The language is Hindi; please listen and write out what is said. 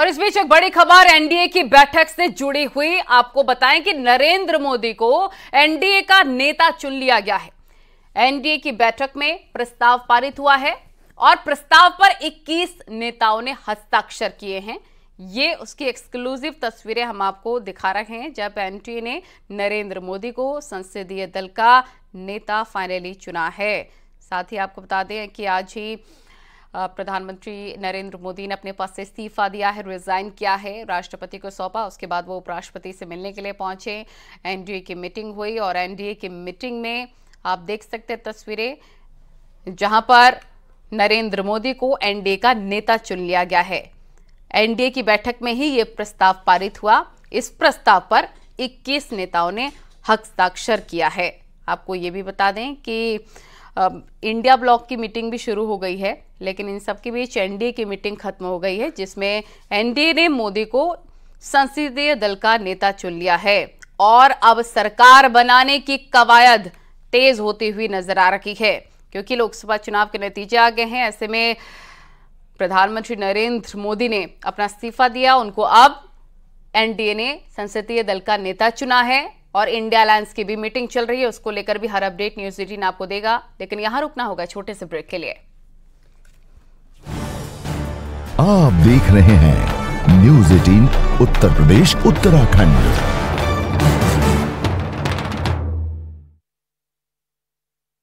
और इस बीच एक बड़ी खबर एनडीए की बैठक से जुड़ी हुई आपको बताएं कि नरेंद्र मोदी को एनडीए का नेता चुन लिया गया है एनडीए की बैठक में प्रस्ताव पारित हुआ है और प्रस्ताव पर 21 नेताओं ने हस्ताक्षर किए हैं ये उसकी एक्सक्लूसिव तस्वीरें हम आपको दिखा रहे हैं जब एनडीए ने नरेंद्र मोदी को संसदीय दल का नेता फाइनली चुना है साथ ही आपको बता दें कि आज ही प्रधानमंत्री नरेंद्र मोदी ने अपने पद से इस्तीफा दिया है रिजाइन किया है राष्ट्रपति को सौंपा उसके बाद वो उपराष्ट्रपति से मिलने के लिए पहुंचे एनडीए की मीटिंग हुई और एनडीए की मीटिंग में आप देख सकते हैं तस्वीरें जहां पर नरेंद्र मोदी को एनडीए का नेता चुन लिया गया है एनडीए की बैठक में ही ये प्रस्ताव पारित हुआ इस प्रस्ताव पर 21 नेताओं ने हस्ताक्षर किया है आपको ये भी बता दें कि इंडिया ब्लॉक की मीटिंग भी शुरू हो गई है लेकिन इन सब के बीच एनडीए की मीटिंग खत्म हो गई है जिसमें एनडीए ने मोदी को संसदीय दल का नेता चुन लिया है और अब सरकार बनाने की कवायद तेज होती हुई नजर आ रही है क्योंकि लोकसभा चुनाव के नतीजे आ गए हैं ऐसे में प्रधानमंत्री नरेंद्र मोदी ने अपना इस्तीफा दिया उनको अब एनडीए ने संसदीय दल का नेता चुना है और इंडिया अलायंस की भी मीटिंग चल रही है उसको लेकर भी हर अपडेट न्यूज एटीन आपको देगा लेकिन यहां रुकना होगा छोटे से ब्रेक के लिए आप देख रहे हैं न्यूज एटीन उत्तर प्रदेश उत्तराखंड